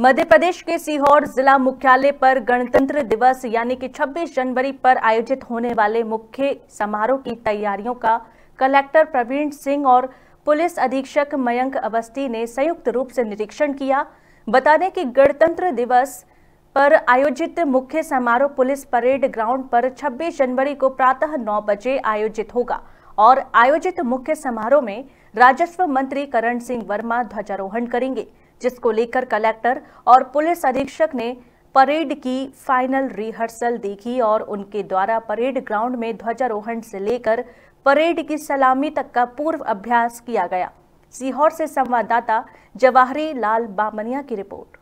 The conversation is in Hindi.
मध्य प्रदेश के सीहोर जिला मुख्यालय पर गणतंत्र दिवस यानी कि 26 जनवरी पर आयोजित होने वाले मुख्य समारोह की तैयारियों का कलेक्टर प्रवीण सिंह और पुलिस अधीक्षक मयंक अवस्थी ने संयुक्त रूप से निरीक्षण किया बता दें कि गणतंत्र दिवस पर आयोजित मुख्य समारोह पुलिस परेड ग्राउंड पर 26 जनवरी को प्रातः नौ बजे आयोजित होगा और आयोजित मुख्य समारोह में राजस्व मंत्री करण सिंह वर्मा ध्वजारोहण करेंगे जिसको लेकर कलेक्टर और पुलिस अधीक्षक ने परेड की फाइनल रिहर्सल देखी और उनके द्वारा परेड ग्राउंड में ध्वजारोहण से लेकर परेड की सलामी तक का पूर्व अभ्यास किया गया सीहोर से संवाददाता जवाहरी लाल बामनिया की रिपोर्ट